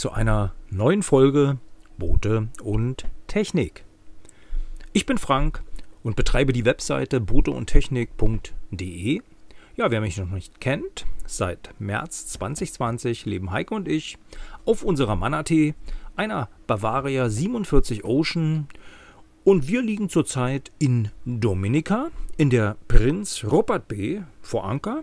zu einer neuen Folge Boote und Technik. Ich bin Frank und betreibe die Webseite booteundtechnik.de. Ja, wer mich noch nicht kennt, seit März 2020 leben Heike und ich auf unserer Manatee, einer Bavaria 47 Ocean. Und wir liegen zurzeit in Dominica, in der Prinz Robert B. vor Anker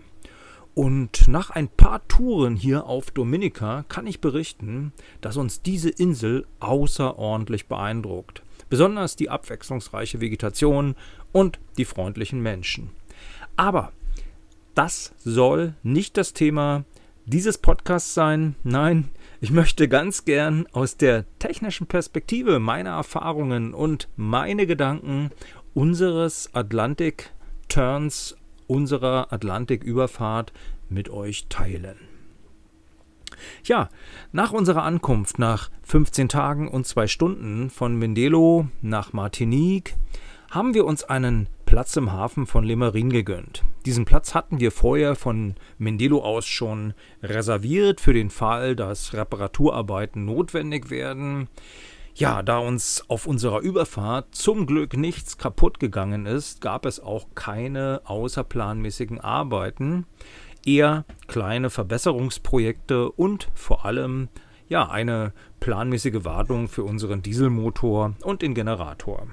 und nach ein paar Touren hier auf Dominica kann ich berichten, dass uns diese Insel außerordentlich beeindruckt. Besonders die abwechslungsreiche Vegetation und die freundlichen Menschen. Aber das soll nicht das Thema dieses Podcasts sein. Nein, ich möchte ganz gern aus der technischen Perspektive meiner Erfahrungen und meine Gedanken unseres Atlantik-Turns unserer Atlantiküberfahrt mit euch teilen. Ja, nach unserer Ankunft nach 15 Tagen und zwei Stunden von Mindelo nach Martinique haben wir uns einen Platz im Hafen von Lemarin gegönnt. Diesen Platz hatten wir vorher von Mindelo aus schon reserviert für den Fall, dass Reparaturarbeiten notwendig werden. Ja, da uns auf unserer Überfahrt zum Glück nichts kaputt gegangen ist, gab es auch keine außerplanmäßigen Arbeiten eher kleine Verbesserungsprojekte und vor allem ja eine planmäßige Wartung für unseren Dieselmotor und den Generator.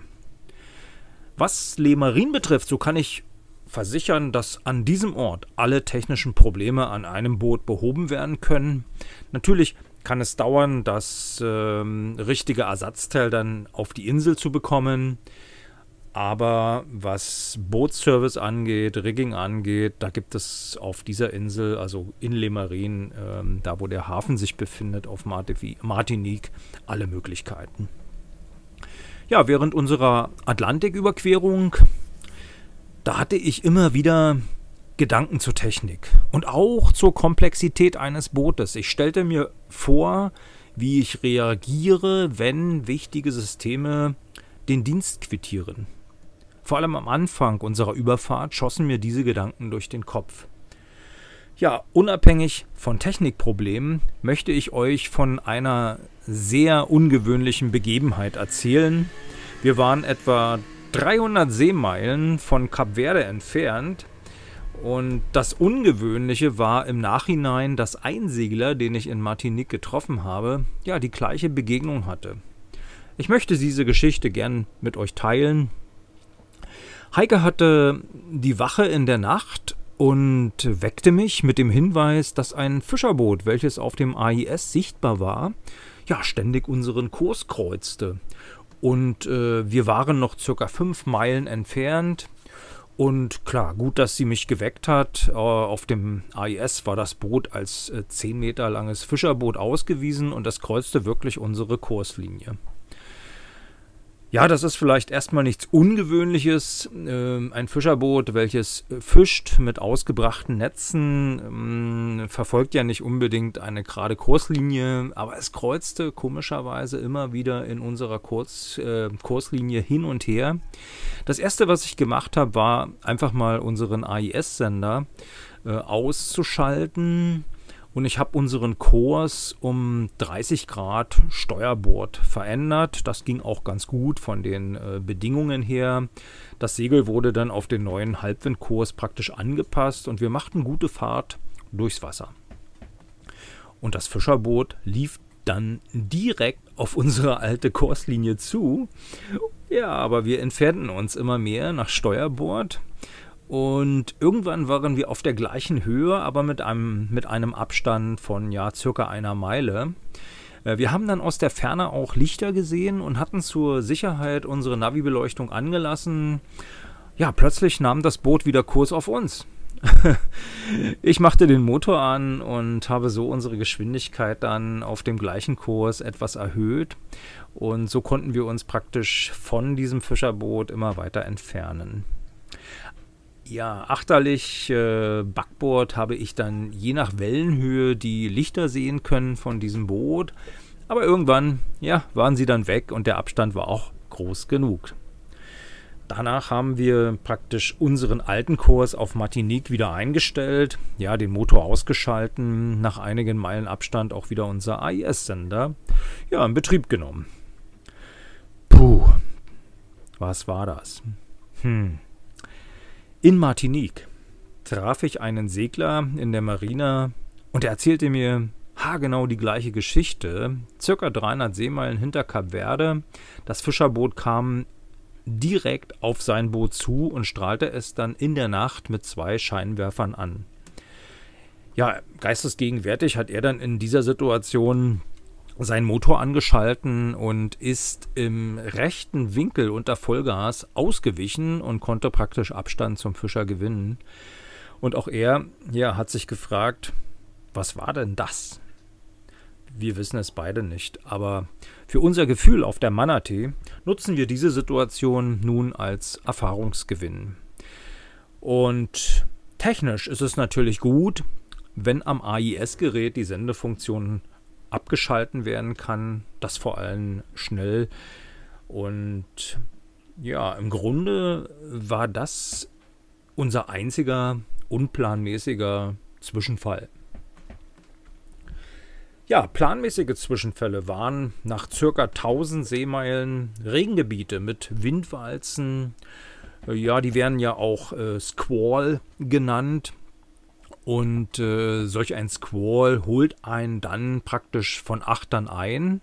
Was Lemarin betrifft, so kann ich versichern, dass an diesem Ort alle technischen Probleme an einem Boot behoben werden können. Natürlich kann es dauern, das ähm, richtige Ersatzteil dann auf die Insel zu bekommen. Aber was Bootsservice angeht, Rigging angeht, da gibt es auf dieser Insel, also in Lemarin, ähm, da wo der Hafen sich befindet, auf Martinique, alle Möglichkeiten. Ja, während unserer Atlantiküberquerung, da hatte ich immer wieder Gedanken zur Technik und auch zur Komplexität eines Bootes. Ich stellte mir vor, wie ich reagiere, wenn wichtige Systeme den Dienst quittieren. Vor allem am Anfang unserer Überfahrt schossen mir diese Gedanken durch den Kopf. Ja, unabhängig von Technikproblemen möchte ich euch von einer sehr ungewöhnlichen Begebenheit erzählen. Wir waren etwa 300 Seemeilen von Kap Verde entfernt und das Ungewöhnliche war im Nachhinein, dass ein Segler, den ich in Martinique getroffen habe, ja die gleiche Begegnung hatte. Ich möchte diese Geschichte gern mit euch teilen Heike hatte die Wache in der Nacht und weckte mich mit dem Hinweis, dass ein Fischerboot, welches auf dem AIS sichtbar war, ja ständig unseren Kurs kreuzte. Und äh, wir waren noch circa fünf Meilen entfernt. Und klar, gut, dass sie mich geweckt hat. Äh, auf dem AIS war das Boot als äh, zehn Meter langes Fischerboot ausgewiesen und das kreuzte wirklich unsere Kurslinie. Ja, das ist vielleicht erstmal nichts Ungewöhnliches. Ähm, ein Fischerboot, welches fischt mit ausgebrachten Netzen, ähm, verfolgt ja nicht unbedingt eine gerade Kurslinie, aber es kreuzte komischerweise immer wieder in unserer Kurs, äh, Kurslinie hin und her. Das erste, was ich gemacht habe, war einfach mal unseren AIS-Sender äh, auszuschalten und ich habe unseren Kurs um 30 Grad Steuerbord verändert. Das ging auch ganz gut von den äh, Bedingungen her. Das Segel wurde dann auf den neuen Halbwindkurs praktisch angepasst und wir machten gute Fahrt durchs Wasser. Und das Fischerboot lief dann direkt auf unsere alte Kurslinie zu. Ja, aber wir entfernten uns immer mehr nach Steuerbord. Und irgendwann waren wir auf der gleichen Höhe, aber mit einem, mit einem Abstand von ja circa einer Meile. Äh, wir haben dann aus der Ferne auch Lichter gesehen und hatten zur Sicherheit unsere Navi-Beleuchtung angelassen. Ja, plötzlich nahm das Boot wieder Kurs auf uns. ich machte den Motor an und habe so unsere Geschwindigkeit dann auf dem gleichen Kurs etwas erhöht. Und so konnten wir uns praktisch von diesem Fischerboot immer weiter entfernen. Ja, achterlich äh, Backboard habe ich dann je nach Wellenhöhe die Lichter sehen können von diesem Boot. Aber irgendwann, ja, waren sie dann weg und der Abstand war auch groß genug. Danach haben wir praktisch unseren alten Kurs auf Martinique wieder eingestellt, ja, den Motor ausgeschalten, nach einigen Meilen Abstand auch wieder unser AIS-Sender, ja, in Betrieb genommen. Puh, was war das? Hm, in Martinique traf ich einen Segler in der Marina und er erzählte mir haargenau die gleiche Geschichte. Circa 300 Seemeilen hinter Kap Verde. Das Fischerboot kam direkt auf sein Boot zu und strahlte es dann in der Nacht mit zwei Scheinwerfern an. Ja, geistesgegenwärtig hat er dann in dieser Situation seinen Motor angeschalten und ist im rechten Winkel unter Vollgas ausgewichen und konnte praktisch Abstand zum Fischer gewinnen. Und auch er ja, hat sich gefragt, was war denn das? Wir wissen es beide nicht, aber für unser Gefühl auf der Manatee nutzen wir diese Situation nun als Erfahrungsgewinn. Und technisch ist es natürlich gut, wenn am AIS-Gerät die Sendefunktion abgeschalten werden kann. Das vor allem schnell. Und ja, im Grunde war das unser einziger unplanmäßiger Zwischenfall. Ja, planmäßige Zwischenfälle waren nach circa 1000 Seemeilen Regengebiete mit Windwalzen. Äh, ja, die werden ja auch äh, Squall genannt. Und äh, solch ein Squall holt einen dann praktisch von Achtern ein.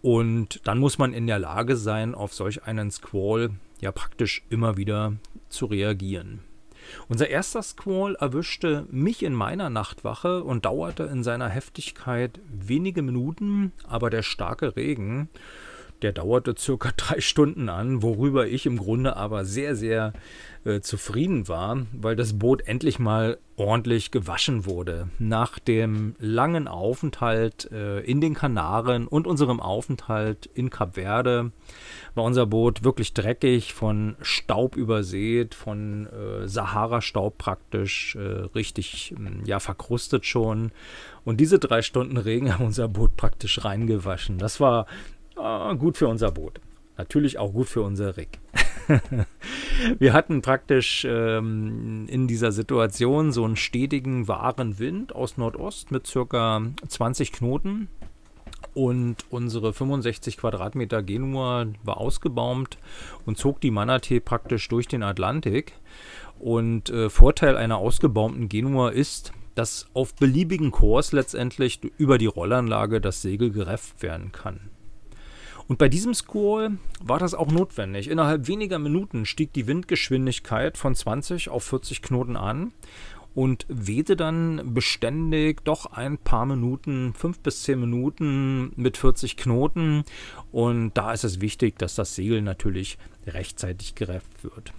Und dann muss man in der Lage sein, auf solch einen Squall ja praktisch immer wieder zu reagieren. Unser erster Squall erwischte mich in meiner Nachtwache und dauerte in seiner Heftigkeit wenige Minuten, aber der starke Regen der dauerte circa drei Stunden an, worüber ich im Grunde aber sehr, sehr äh, zufrieden war, weil das Boot endlich mal ordentlich gewaschen wurde. Nach dem langen Aufenthalt äh, in den Kanaren und unserem Aufenthalt in Kap Verde war unser Boot wirklich dreckig, von Staub übersät, von äh, Sahara-Staub praktisch, äh, richtig hm, ja, verkrustet schon. Und diese drei Stunden Regen haben unser Boot praktisch reingewaschen. Das war äh, gut für unser Boot. Natürlich auch gut für unser Rick. wir hatten praktisch ähm, in dieser Situation so einen stetigen, wahren Wind aus Nordost mit circa 20 Knoten. Und unsere 65 Quadratmeter Genua war ausgebaumt und zog die Manatee praktisch durch den Atlantik. Und äh, Vorteil einer ausgebaumten Genua ist, dass auf beliebigen Kurs letztendlich über die Rollanlage das Segel gerefft werden kann. Und bei diesem Squall war das auch notwendig. Innerhalb weniger Minuten stieg die Windgeschwindigkeit von 20 auf 40 Knoten an und wehte dann beständig doch ein paar Minuten, fünf bis zehn Minuten mit 40 Knoten. Und da ist es wichtig, dass das Segel natürlich rechtzeitig gerefft wird.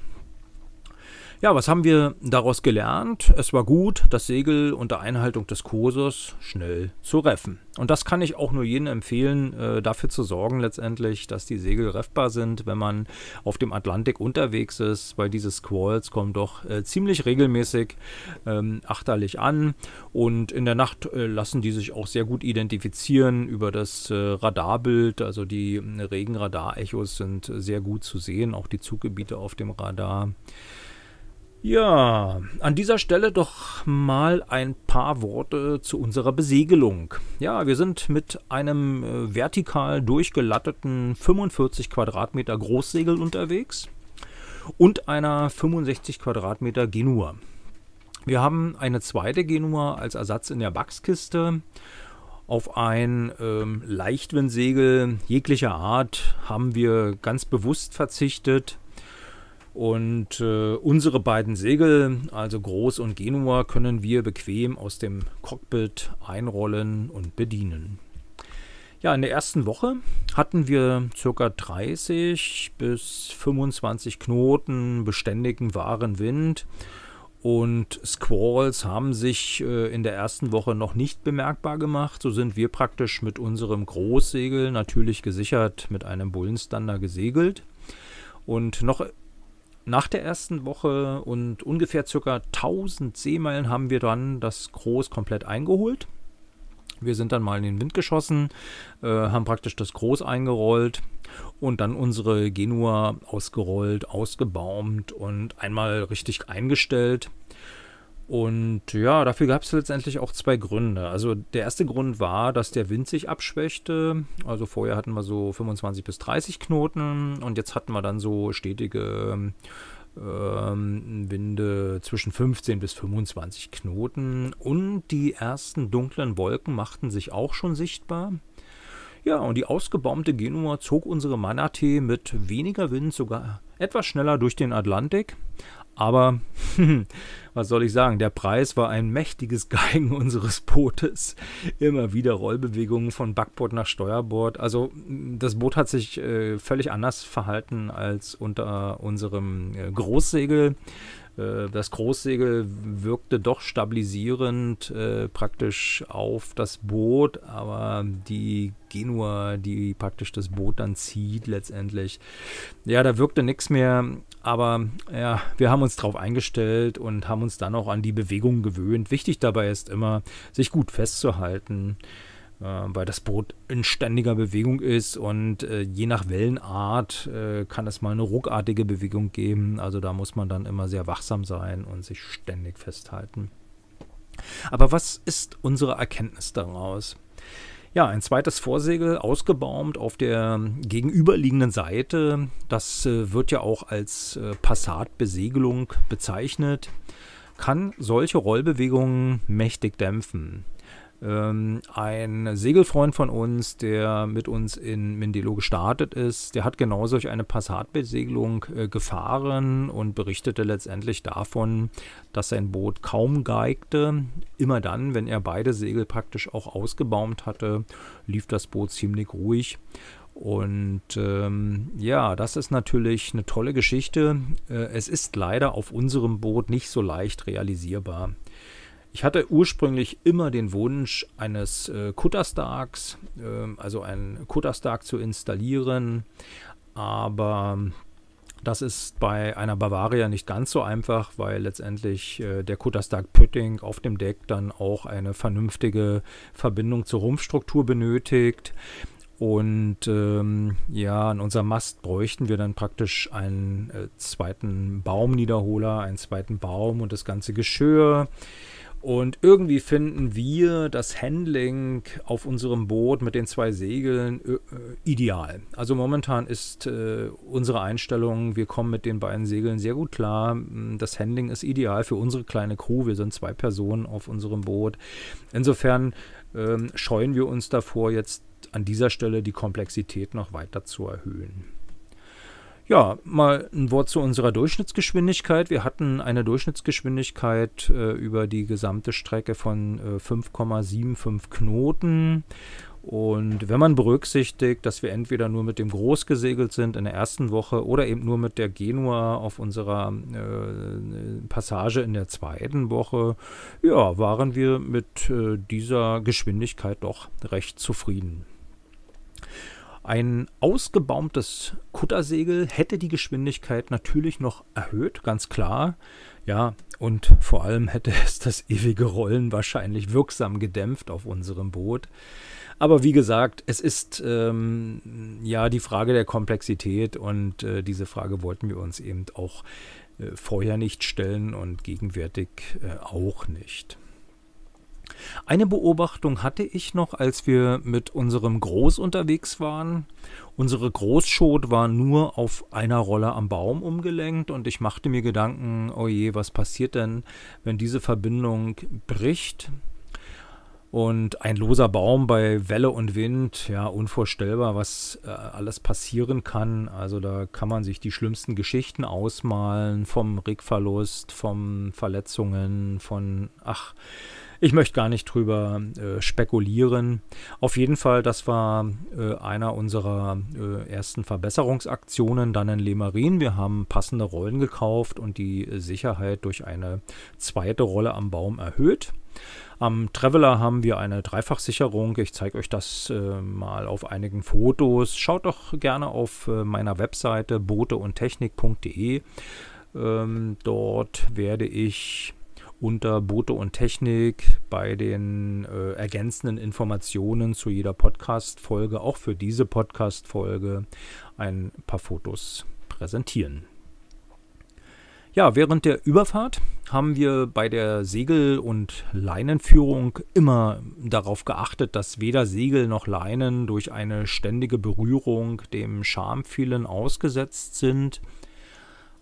Ja, was haben wir daraus gelernt? Es war gut, das Segel unter Einhaltung des Kurses schnell zu reffen. Und das kann ich auch nur jedem empfehlen, äh, dafür zu sorgen letztendlich, dass die Segel reffbar sind, wenn man auf dem Atlantik unterwegs ist, weil diese Squalls kommen doch äh, ziemlich regelmäßig ähm, achterlich an. Und in der Nacht äh, lassen die sich auch sehr gut identifizieren über das äh, Radarbild. Also die äh, Regenradarechos sind sehr gut zu sehen, auch die Zuggebiete auf dem Radar. Ja, an dieser Stelle doch mal ein paar Worte zu unserer Besegelung. Ja, wir sind mit einem äh, vertikal durchgelatteten 45 Quadratmeter Großsegel unterwegs und einer 65 Quadratmeter Genua. Wir haben eine zweite Genua als Ersatz in der Wachskiste. Auf ein ähm, Leichtwindsegel jeglicher Art haben wir ganz bewusst verzichtet und äh, unsere beiden Segel, also Groß und Genua, können wir bequem aus dem Cockpit einrollen und bedienen. Ja, in der ersten Woche hatten wir ca. 30 bis 25 Knoten beständigen wahren Wind und Squalls haben sich äh, in der ersten Woche noch nicht bemerkbar gemacht. So sind wir praktisch mit unserem Großsegel natürlich gesichert mit einem Bullenstander gesegelt. Und noch nach der ersten Woche und ungefähr ca. 1000 Seemeilen haben wir dann das Groß komplett eingeholt. Wir sind dann mal in den Wind geschossen, äh, haben praktisch das Groß eingerollt und dann unsere Genua ausgerollt, ausgebaumt und einmal richtig eingestellt. Und ja, dafür gab es letztendlich auch zwei Gründe. Also der erste Grund war, dass der Wind sich abschwächte. Also vorher hatten wir so 25 bis 30 Knoten und jetzt hatten wir dann so stetige ähm, Winde zwischen 15 bis 25 Knoten. Und die ersten dunklen Wolken machten sich auch schon sichtbar. Ja, und die ausgebaumte Genua zog unsere Manatee mit weniger Wind sogar etwas schneller durch den Atlantik, aber was soll ich sagen, der Preis war ein mächtiges Geigen unseres Bootes. Immer wieder Rollbewegungen von Backbord nach Steuerbord. Also das Boot hat sich äh, völlig anders verhalten als unter unserem äh, Großsegel. Äh, das Großsegel wirkte doch stabilisierend äh, praktisch auf das Boot, aber die Genua, die praktisch das Boot dann zieht letztendlich, ja, da wirkte nichts mehr aber ja, wir haben uns darauf eingestellt und haben uns dann auch an die Bewegung gewöhnt. Wichtig dabei ist immer, sich gut festzuhalten, äh, weil das Boot in ständiger Bewegung ist und äh, je nach Wellenart äh, kann es mal eine ruckartige Bewegung geben. Also da muss man dann immer sehr wachsam sein und sich ständig festhalten. Aber was ist unsere Erkenntnis daraus? Ja, ein zweites Vorsegel ausgebaumt auf der gegenüberliegenden Seite. Das äh, wird ja auch als äh, Passatbesegelung bezeichnet. Kann solche Rollbewegungen mächtig dämpfen. Ähm, ein Segelfreund von uns, der mit uns in Mindelo gestartet ist, der hat genau solch eine Passatbesegelung äh, gefahren und berichtete letztendlich davon, dass sein Boot kaum geigte. Immer dann, wenn er beide Segel praktisch auch ausgebaumt hatte, lief das Boot ziemlich ruhig. Und ähm, ja, das ist natürlich eine tolle Geschichte. Äh, es ist leider auf unserem Boot nicht so leicht realisierbar. Ich hatte ursprünglich immer den Wunsch eines äh, Kutterstarks, äh, also einen Kutterstark zu installieren, aber das ist bei einer Bavaria nicht ganz so einfach, weil letztendlich äh, der Kutterstark Pötting auf dem Deck dann auch eine vernünftige Verbindung zur Rumpfstruktur benötigt. Und ähm, ja, an unserem Mast bräuchten wir dann praktisch einen äh, zweiten Baumniederholer, einen zweiten Baum und das ganze Geschirr. Und irgendwie finden wir das Handling auf unserem Boot mit den zwei Segeln äh, äh, ideal. Also momentan ist äh, unsere Einstellung, wir kommen mit den beiden Segeln sehr gut klar. Mm, das Handling ist ideal für unsere kleine Crew. Wir sind zwei Personen auf unserem Boot. Insofern äh, scheuen wir uns davor, jetzt an dieser Stelle die Komplexität noch weiter zu erhöhen. Ja, mal ein Wort zu unserer Durchschnittsgeschwindigkeit. Wir hatten eine Durchschnittsgeschwindigkeit äh, über die gesamte Strecke von äh, 5,75 Knoten. Und wenn man berücksichtigt, dass wir entweder nur mit dem Groß gesegelt sind in der ersten Woche oder eben nur mit der Genua auf unserer äh, Passage in der zweiten Woche, ja, waren wir mit äh, dieser Geschwindigkeit doch recht zufrieden. Ein ausgebaumtes Kuttersegel hätte die Geschwindigkeit natürlich noch erhöht, ganz klar. Ja, und vor allem hätte es das ewige Rollen wahrscheinlich wirksam gedämpft auf unserem Boot. Aber wie gesagt, es ist ähm, ja die Frage der Komplexität und äh, diese Frage wollten wir uns eben auch äh, vorher nicht stellen und gegenwärtig äh, auch nicht. Eine Beobachtung hatte ich noch, als wir mit unserem Groß unterwegs waren. Unsere Großschot war nur auf einer Rolle am Baum umgelenkt und ich machte mir Gedanken, oh je, was passiert denn, wenn diese Verbindung bricht? Und ein loser Baum bei Welle und Wind, ja, unvorstellbar, was äh, alles passieren kann. Also da kann man sich die schlimmsten Geschichten ausmalen vom Rickverlust, von Verletzungen, von, ach, ich möchte gar nicht drüber äh, spekulieren. Auf jeden Fall, das war äh, einer unserer äh, ersten Verbesserungsaktionen dann in Lemarin. Wir haben passende Rollen gekauft und die Sicherheit durch eine zweite Rolle am Baum erhöht. Am Traveler haben wir eine Dreifachsicherung. Ich zeige euch das äh, mal auf einigen Fotos. Schaut doch gerne auf äh, meiner Webseite bote Ähm, dort werde ich unter Boote und Technik bei den äh, ergänzenden Informationen zu jeder Podcast-Folge, auch für diese Podcast-Folge, ein paar Fotos präsentieren. Ja, während der Überfahrt haben wir bei der Segel- und Leinenführung immer darauf geachtet, dass weder Segel noch Leinen durch eine ständige Berührung dem Schamfühlen ausgesetzt sind.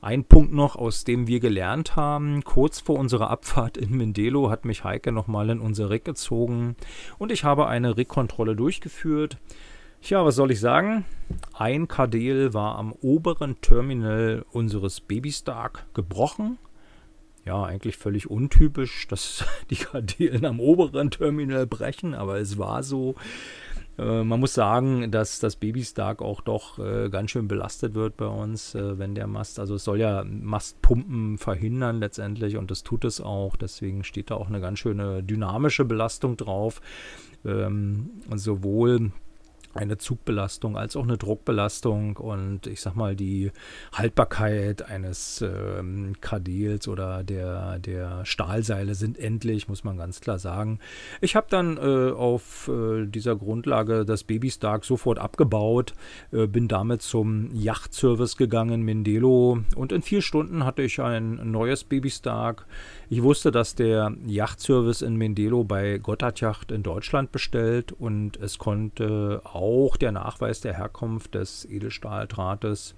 Ein Punkt noch, aus dem wir gelernt haben, kurz vor unserer Abfahrt in Mindelo hat mich Heike nochmal in unser Rick gezogen und ich habe eine Rickkontrolle durchgeführt. Tja, was soll ich sagen? Ein Kardel war am oberen Terminal unseres Babystark gebrochen. Ja, eigentlich völlig untypisch, dass die Kardelen am oberen Terminal brechen, aber es war so. Äh, man muss sagen, dass das Babystark auch doch äh, ganz schön belastet wird bei uns, äh, wenn der Mast, also es soll ja Mastpumpen verhindern letztendlich und das tut es auch. Deswegen steht da auch eine ganz schöne dynamische Belastung drauf. Ähm, sowohl eine Zugbelastung als auch eine Druckbelastung und ich sag mal die Haltbarkeit eines ähm, Kardels oder der, der Stahlseile sind endlich, muss man ganz klar sagen. Ich habe dann äh, auf äh, dieser Grundlage das Baby Stark sofort abgebaut, äh, bin damit zum Yachtservice gegangen, Mindelo und in vier Stunden hatte ich ein neues Baby Stark. Ich wusste, dass der Yachtservice in Mindelo bei Gotthard Yacht in Deutschland bestellt und es konnte auch auch der Nachweis der Herkunft des Edelstahldrahtes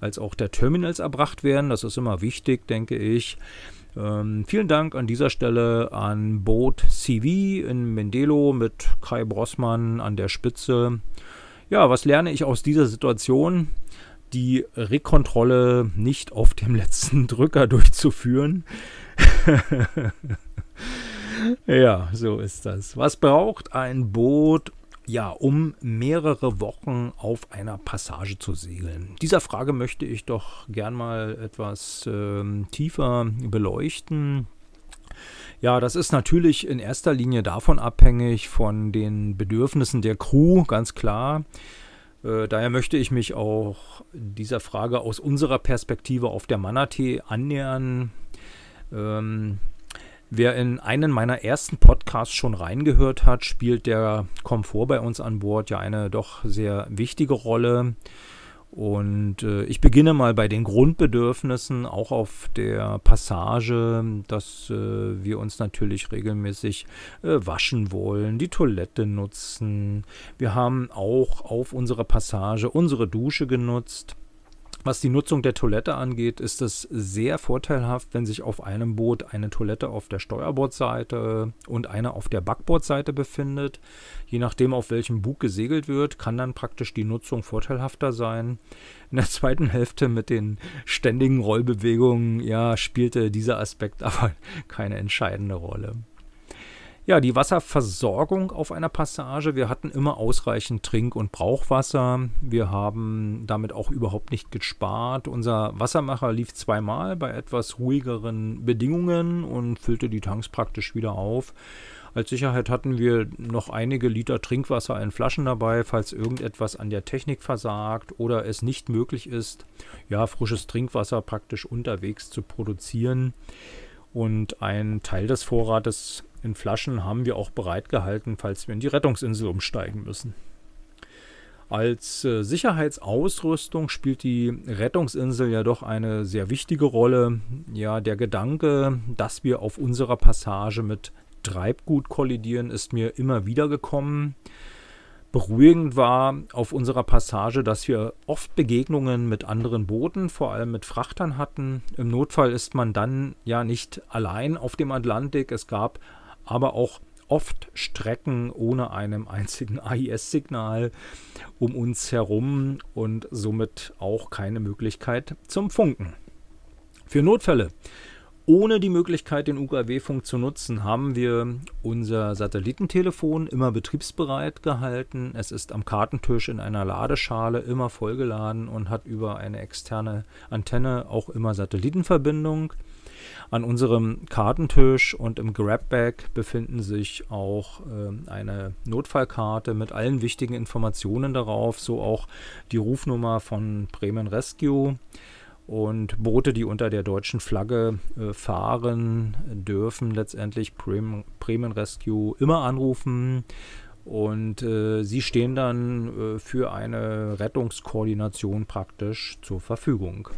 als auch der Terminals erbracht werden. Das ist immer wichtig, denke ich. Ähm, vielen Dank an dieser Stelle an Boot CV in Mendelo mit Kai Brossmann an der Spitze. Ja, was lerne ich aus dieser Situation? Die Rekontrolle nicht auf dem letzten Drücker durchzuführen. ja, so ist das. Was braucht ein Boot, ja, um mehrere Wochen auf einer Passage zu segeln. Dieser Frage möchte ich doch gern mal etwas ähm, tiefer beleuchten. Ja, das ist natürlich in erster Linie davon abhängig von den Bedürfnissen der Crew, ganz klar. Äh, daher möchte ich mich auch dieser Frage aus unserer Perspektive auf der Manatee annähern. Ähm, Wer in einen meiner ersten Podcasts schon reingehört hat, spielt der Komfort bei uns an Bord ja eine doch sehr wichtige Rolle. Und äh, ich beginne mal bei den Grundbedürfnissen, auch auf der Passage, dass äh, wir uns natürlich regelmäßig äh, waschen wollen, die Toilette nutzen. Wir haben auch auf unserer Passage unsere Dusche genutzt. Was die Nutzung der Toilette angeht, ist es sehr vorteilhaft, wenn sich auf einem Boot eine Toilette auf der Steuerbordseite und eine auf der Backbordseite befindet. Je nachdem, auf welchem Bug gesegelt wird, kann dann praktisch die Nutzung vorteilhafter sein. In der zweiten Hälfte mit den ständigen Rollbewegungen, ja, spielte dieser Aspekt aber keine entscheidende Rolle. Ja, die Wasserversorgung auf einer Passage. Wir hatten immer ausreichend Trink- und Brauchwasser. Wir haben damit auch überhaupt nicht gespart. Unser Wassermacher lief zweimal bei etwas ruhigeren Bedingungen und füllte die Tanks praktisch wieder auf. Als Sicherheit hatten wir noch einige Liter Trinkwasser in Flaschen dabei, falls irgendetwas an der Technik versagt oder es nicht möglich ist, ja, frisches Trinkwasser praktisch unterwegs zu produzieren. Und einen Teil des Vorrates in Flaschen haben wir auch bereitgehalten, falls wir in die Rettungsinsel umsteigen müssen. Als äh, Sicherheitsausrüstung spielt die Rettungsinsel ja doch eine sehr wichtige Rolle. Ja, der Gedanke, dass wir auf unserer Passage mit Treibgut kollidieren, ist mir immer wieder gekommen beruhigend war auf unserer Passage, dass wir oft Begegnungen mit anderen Booten, vor allem mit Frachtern hatten. Im Notfall ist man dann ja nicht allein auf dem Atlantik. Es gab aber auch oft Strecken ohne einem einzigen AIS-Signal um uns herum und somit auch keine Möglichkeit zum Funken. Für Notfälle ohne die Möglichkeit, den UKW-Funk zu nutzen, haben wir unser Satellitentelefon immer betriebsbereit gehalten. Es ist am Kartentisch in einer Ladeschale immer vollgeladen und hat über eine externe Antenne auch immer Satellitenverbindung. An unserem Kartentisch und im Grabbag befinden sich auch äh, eine Notfallkarte mit allen wichtigen Informationen darauf, so auch die Rufnummer von Bremen Rescue, und Boote, die unter der deutschen Flagge äh, fahren, dürfen letztendlich Bremen, Rescue immer anrufen. Und äh, sie stehen dann äh, für eine Rettungskoordination praktisch zur Verfügung.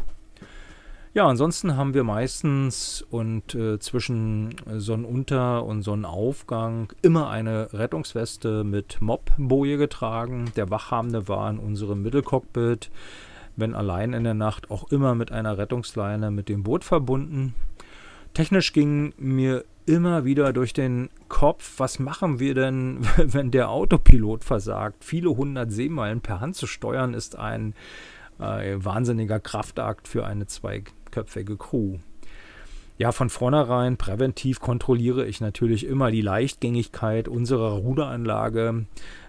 Ja, ansonsten haben wir meistens und äh, zwischen Sonnenunter- und Sonnenaufgang immer eine Rettungsweste mit Mobboje getragen. Der Wachhabende war in unserem Mittelcockpit wenn allein in der Nacht, auch immer mit einer Rettungsleine mit dem Boot verbunden. Technisch ging mir immer wieder durch den Kopf, was machen wir denn, wenn der Autopilot versagt? Viele hundert Seemeilen per Hand zu steuern ist ein äh, wahnsinniger Kraftakt für eine zweiköpfige Crew. Ja, von vornherein präventiv kontrolliere ich natürlich immer die Leichtgängigkeit unserer Ruderanlage.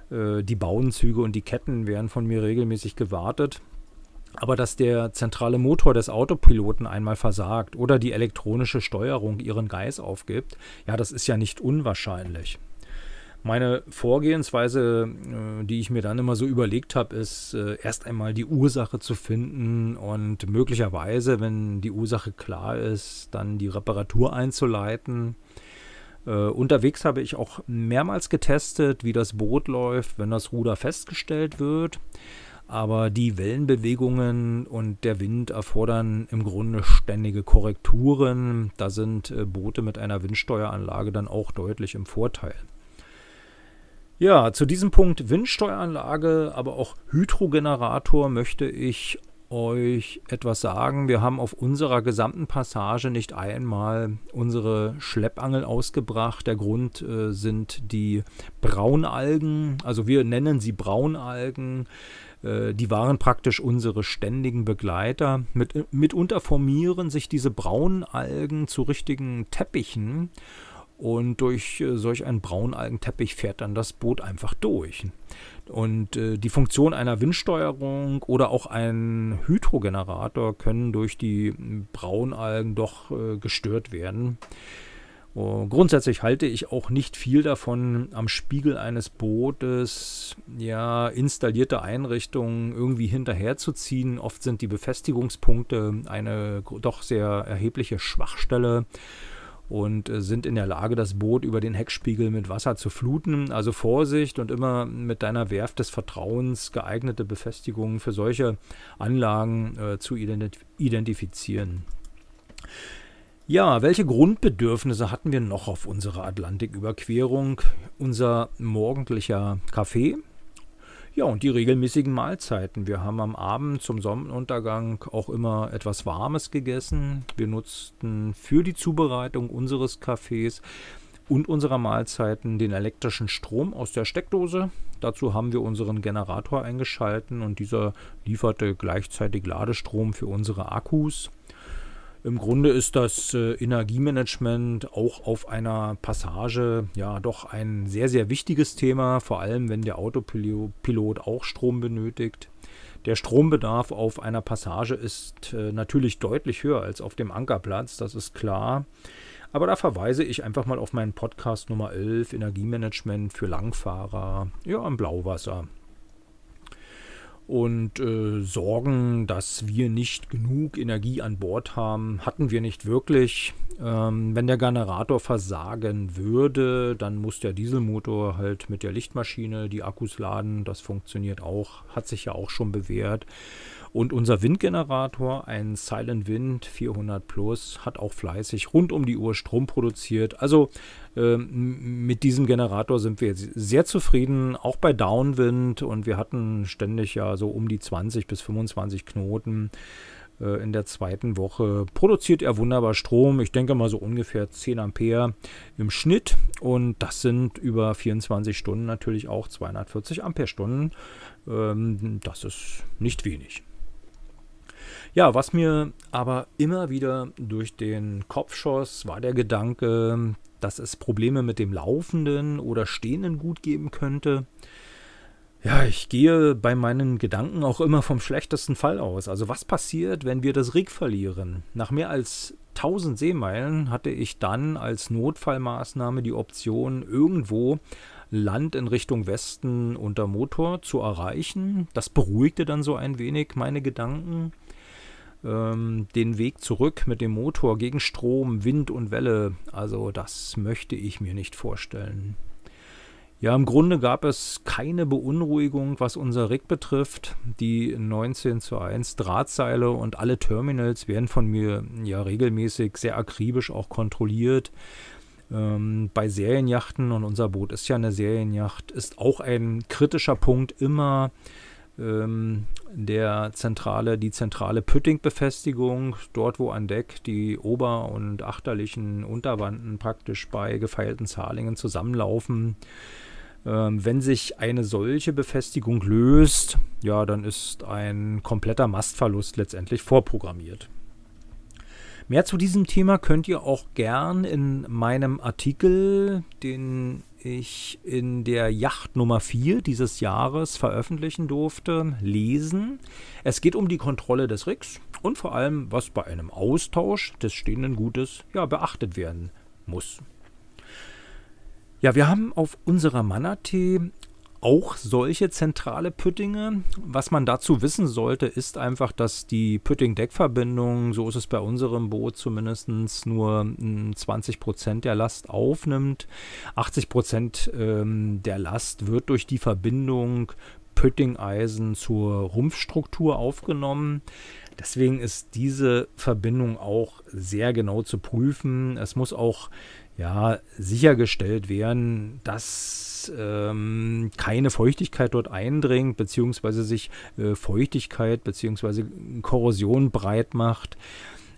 Äh, die Bauenzüge und die Ketten werden von mir regelmäßig gewartet aber dass der zentrale Motor des Autopiloten einmal versagt oder die elektronische Steuerung ihren Geist aufgibt, ja, das ist ja nicht unwahrscheinlich. Meine Vorgehensweise, äh, die ich mir dann immer so überlegt habe, ist äh, erst einmal die Ursache zu finden und möglicherweise, wenn die Ursache klar ist, dann die Reparatur einzuleiten. Äh, unterwegs habe ich auch mehrmals getestet, wie das Boot läuft, wenn das Ruder festgestellt wird. Aber die Wellenbewegungen und der Wind erfordern im Grunde ständige Korrekturen. Da sind äh, Boote mit einer Windsteueranlage dann auch deutlich im Vorteil. Ja, zu diesem Punkt Windsteueranlage, aber auch Hydrogenerator möchte ich euch etwas sagen. Wir haben auf unserer gesamten Passage nicht einmal unsere Schleppangel ausgebracht. Der Grund äh, sind die Braunalgen. Also wir nennen sie Braunalgen. Äh, die waren praktisch unsere ständigen Begleiter. Mit, mitunter formieren sich diese braunen Algen zu richtigen Teppichen und durch äh, solch einen Braunalgenteppich fährt dann das Boot einfach durch. Und äh, die Funktion einer Windsteuerung oder auch ein Hydrogenerator können durch die hm, Braunalgen doch gestört werden. Oh, grundsätzlich halte ich auch nicht viel davon, am Spiegel eines Bootes ja, installierte Einrichtungen irgendwie hinterherzuziehen. Oft sind die Befestigungspunkte eine doch sehr erhebliche Schwachstelle und äh, sind in der Lage, das Boot über den Heckspiegel mit Wasser zu fluten. Also Vorsicht und immer mit deiner Werft des Vertrauens geeignete Befestigungen für solche Anlagen äh, zu identif identifizieren. Ja, welche Grundbedürfnisse hatten wir noch auf unserer Atlantiküberquerung? Unser morgendlicher Kaffee. Ja, und die regelmäßigen Mahlzeiten. Wir haben am Abend zum Sonnenuntergang auch immer etwas Warmes gegessen. Wir nutzten für die Zubereitung unseres Kaffees und unserer Mahlzeiten den elektrischen Strom aus der Steckdose. Dazu haben wir unseren Generator eingeschalten und dieser lieferte gleichzeitig Ladestrom für unsere Akkus. Im Grunde ist das äh, Energiemanagement auch auf einer Passage ja doch ein sehr, sehr wichtiges Thema, vor allem wenn der Autopilot auch Strom benötigt. Der Strombedarf auf einer Passage ist äh, natürlich deutlich höher als auf dem Ankerplatz, das ist klar. Aber da verweise ich einfach mal auf meinen Podcast Nummer 11, Energiemanagement für Langfahrer, ja, am Blauwasser und äh, Sorgen, dass wir nicht genug Energie an Bord haben, hatten wir nicht wirklich. Ähm, wenn der Generator versagen würde, dann muss der Dieselmotor halt mit der Lichtmaschine die Akkus laden. Das funktioniert auch, hat sich ja auch schon bewährt. Und unser Windgenerator, ein Silent Wind 400 Plus, hat auch fleißig rund um die Uhr Strom produziert. Also ähm, mit diesem Generator sind wir sehr zufrieden, auch bei Downwind. Und wir hatten ständig ja so um die 20 bis 25 Knoten äh, in der zweiten Woche. Produziert er wunderbar Strom, ich denke mal so ungefähr 10 Ampere im Schnitt. Und das sind über 24 Stunden natürlich auch 240 Ampere Stunden. das ist nicht wenig. Ja, was mir aber immer wieder durch den Kopf schoss, war der Gedanke, dass es Probleme mit dem laufenden oder stehenden Gut geben könnte. Ja, ich gehe bei meinen Gedanken auch immer vom schlechtesten Fall aus. Also was passiert, wenn wir das Rig verlieren? Nach mehr als 1000 Seemeilen hatte ich dann als Notfallmaßnahme die Option, irgendwo Land in Richtung Westen unter Motor zu erreichen. Das beruhigte dann so ein wenig meine Gedanken ähm, den Weg zurück mit dem Motor gegen Strom, Wind und Welle. Also das möchte ich mir nicht vorstellen. Ja, im Grunde gab es keine Beunruhigung, was unser Rig betrifft. Die 19 zu 1 Drahtseile und alle Terminals werden von mir ja regelmäßig sehr akribisch auch kontrolliert. Ähm, bei Serienjachten, und unser Boot ist ja eine Serienjacht, ist auch ein kritischer Punkt immer ähm, der zentrale, die zentrale Pütting-Befestigung, dort wo an Deck die ober- und achterlichen Unterwanden praktisch bei gefeilten Zahlingen zusammenlaufen. Ähm, wenn sich eine solche Befestigung löst, ja, dann ist ein kompletter Mastverlust letztendlich vorprogrammiert. Mehr zu diesem Thema könnt ihr auch gern in meinem Artikel, den ich in der Yacht Nummer 4 dieses Jahres veröffentlichen durfte, lesen. Es geht um die Kontrolle des Rigs und vor allem, was bei einem Austausch des stehenden Gutes ja, beachtet werden muss. Ja, wir haben auf unserer Manatee auch solche zentrale Püttinge. Was man dazu wissen sollte, ist einfach, dass die Pütting-Deckverbindung, so ist es bei unserem Boot zumindest, nur 20% hm, der Last aufnimmt. 80% ähm, der Last wird durch die Verbindung Püttingeisen zur Rumpfstruktur aufgenommen. Deswegen ist diese Verbindung auch sehr genau zu prüfen. Es muss auch ja, sichergestellt werden, dass ähm, keine Feuchtigkeit dort eindringt, beziehungsweise sich äh, Feuchtigkeit beziehungsweise Korrosion breit macht.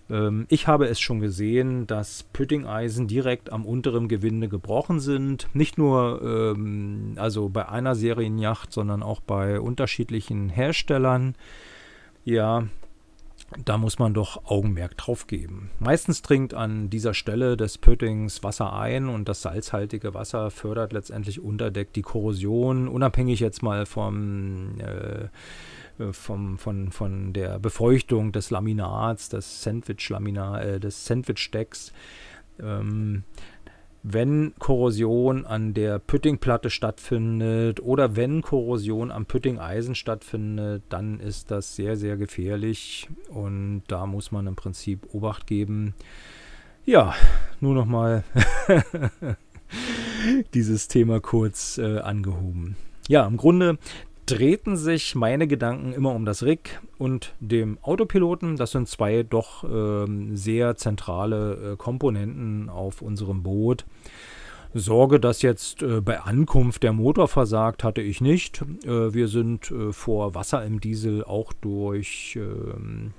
Ähm, ich habe es schon gesehen, dass Pütting-Eisen direkt am unteren Gewinde gebrochen sind. Nicht nur ähm, also bei einer Serienjacht, sondern auch bei unterschiedlichen Herstellern. Ja, da muss man doch Augenmerk drauf geben. Meistens dringt an dieser Stelle des Pöttings Wasser ein und das salzhaltige Wasser fördert letztendlich unterdeckt die Korrosion, unabhängig jetzt mal vom, äh, äh vom, von, von der Befeuchtung des Laminats, des Sandwich-Laminat, äh, des Sandwich-Decks. Ähm, wenn Korrosion an der Püttingplatte stattfindet oder wenn Korrosion am Püttingeisen stattfindet, dann ist das sehr, sehr gefährlich und da muss man im Prinzip Obacht geben. Ja, nur nochmal dieses Thema kurz äh, angehoben. Ja, im Grunde drehten sich meine Gedanken immer um das Rig und dem Autopiloten. Das sind zwei doch ähm, sehr zentrale äh, Komponenten auf unserem Boot. Sorge, dass jetzt äh, bei Ankunft der Motor versagt, hatte ich nicht. Äh, wir sind äh, vor Wasser im Diesel auch durch ähm,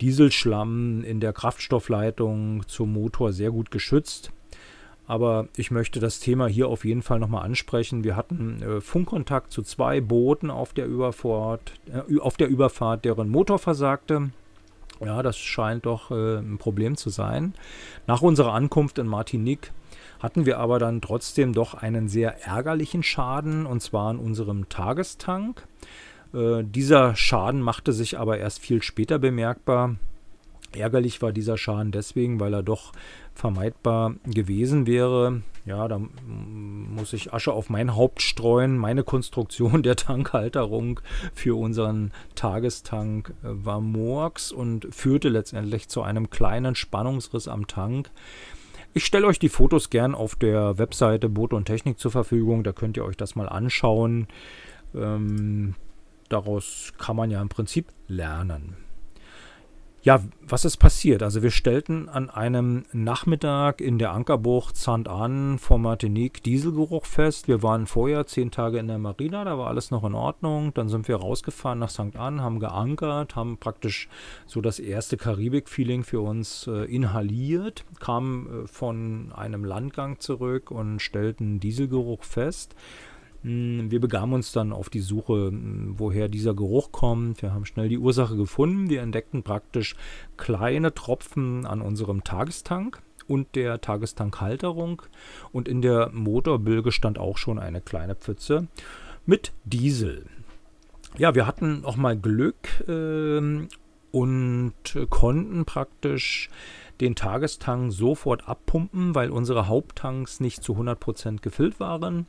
Dieselschlamm in der Kraftstoffleitung zum Motor sehr gut geschützt. Aber ich möchte das Thema hier auf jeden Fall nochmal ansprechen. Wir hatten äh, Funkkontakt zu zwei Booten auf der, Überfahrt, äh, auf der Überfahrt, deren Motor versagte. Ja, das scheint doch äh, ein Problem zu sein. Nach unserer Ankunft in Martinique hatten wir aber dann trotzdem doch einen sehr ärgerlichen Schaden, und zwar an unserem Tagestank. Äh, dieser Schaden machte sich aber erst viel später bemerkbar. Ärgerlich war dieser Schaden deswegen, weil er doch vermeidbar gewesen wäre. Ja, da muss ich Asche auf mein Haupt streuen. Meine Konstruktion der Tankhalterung für unseren Tagestank äh, war Murks und führte letztendlich zu einem kleinen Spannungsriss am Tank. Ich stelle euch die Fotos gern auf der Webseite Boot und Technik zur Verfügung. Da könnt ihr euch das mal anschauen. Ähm, daraus kann man ja im Prinzip lernen. Ja, was ist passiert? Also wir stellten an einem Nachmittag in der Ankerbucht St. Anne vor Martinique Dieselgeruch fest. Wir waren vorher zehn Tage in der Marina, da war alles noch in Ordnung. Dann sind wir rausgefahren nach St. Anne, haben geankert, haben praktisch so das erste Karibik-Feeling für uns äh, inhaliert, kamen äh, von einem Landgang zurück und stellten Dieselgeruch fest. Hm, wir begaben uns dann auf die Suche, hm, woher dieser Geruch kommt. Wir haben schnell die Ursache gefunden. Wir entdeckten praktisch kleine Tropfen an unserem Tagestank und der Tagestankhalterung. Und in der Motorbilge stand auch schon eine kleine Pfütze mit Diesel. Ja, wir hatten auch mal Glück äh, und konnten praktisch den Tagestank sofort abpumpen, weil unsere Haupttanks nicht zu 100% gefüllt waren.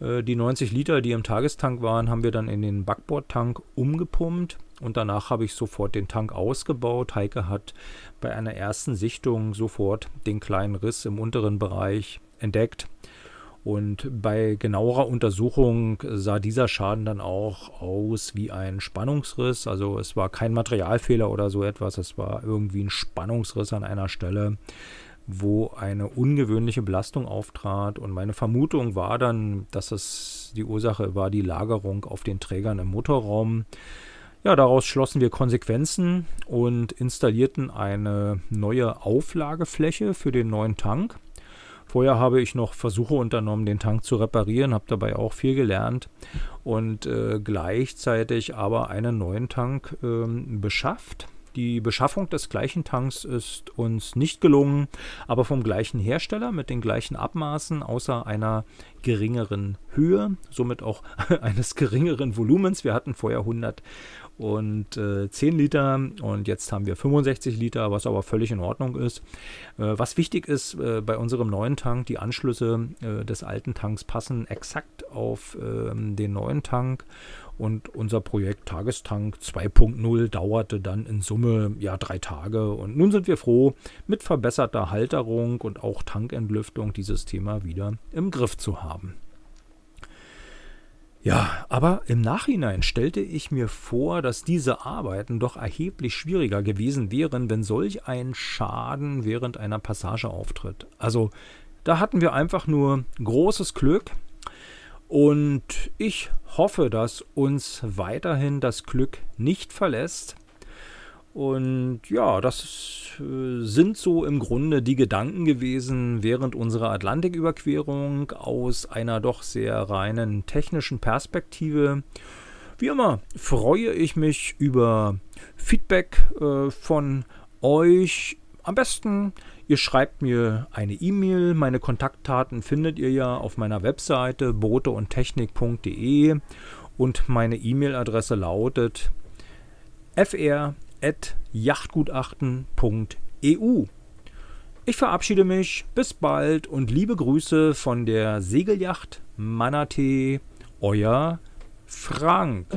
Äh, die 90 Liter, die im Tagestank waren, haben wir dann in den Backbordtank umgepumpt und danach habe ich sofort den Tank ausgebaut. Heike hat bei einer ersten Sichtung sofort den kleinen Riss im unteren Bereich entdeckt. Und bei genauerer Untersuchung sah dieser Schaden dann auch aus wie ein Spannungsriss. Also es war kein Materialfehler oder so etwas, es war irgendwie ein Spannungsriss an einer Stelle, wo eine ungewöhnliche Belastung auftrat. Und meine Vermutung war dann, dass es die Ursache war, die Lagerung auf den Trägern im Motorraum. Ja, daraus schlossen wir Konsequenzen und installierten eine neue Auflagefläche für den neuen Tank. Vorher habe ich noch Versuche unternommen, den Tank zu reparieren, habe dabei auch viel gelernt und äh, gleichzeitig aber einen neuen Tank äh, beschafft die Beschaffung des gleichen Tanks ist uns nicht gelungen, aber vom gleichen Hersteller mit den gleichen Abmaßen, außer einer geringeren Höhe, somit auch eines geringeren Volumens. Wir hatten vorher 100 und äh, 10 Liter und jetzt haben wir 65 Liter, was aber völlig in Ordnung ist. Äh, was wichtig ist äh, bei unserem neuen Tank, die Anschlüsse äh, des alten Tanks passen exakt auf ähm, den neuen Tank und unser Projekt Tagestank 2.0 dauerte dann in Summe ja drei Tage und nun sind wir froh, mit verbesserter Halterung und auch Tankentlüftung dieses Thema wieder im Griff zu haben haben. Ja, aber im Nachhinein stellte ich mir vor, dass diese Arbeiten doch erheblich schwieriger gewesen wären, wenn solch ein Schaden während einer Passage auftritt. Also da hatten wir einfach nur großes Glück und ich hoffe, dass uns weiterhin das Glück nicht verlässt, und ja, das äh, sind so im Grunde die Gedanken gewesen während unserer Atlantiküberquerung aus einer doch sehr reinen technischen Perspektive. Wie immer freue ich mich über Feedback äh, von euch. Am besten, ihr schreibt mir eine E-Mail. Meine Kontaktdaten findet ihr ja auf meiner Webseite boteundtechnik.de und meine E-Mail-Adresse lautet fr jachtgutachten.eu. Ich verabschiede mich, bis bald und liebe Grüße von der Segeljacht Manatee, euer Frank.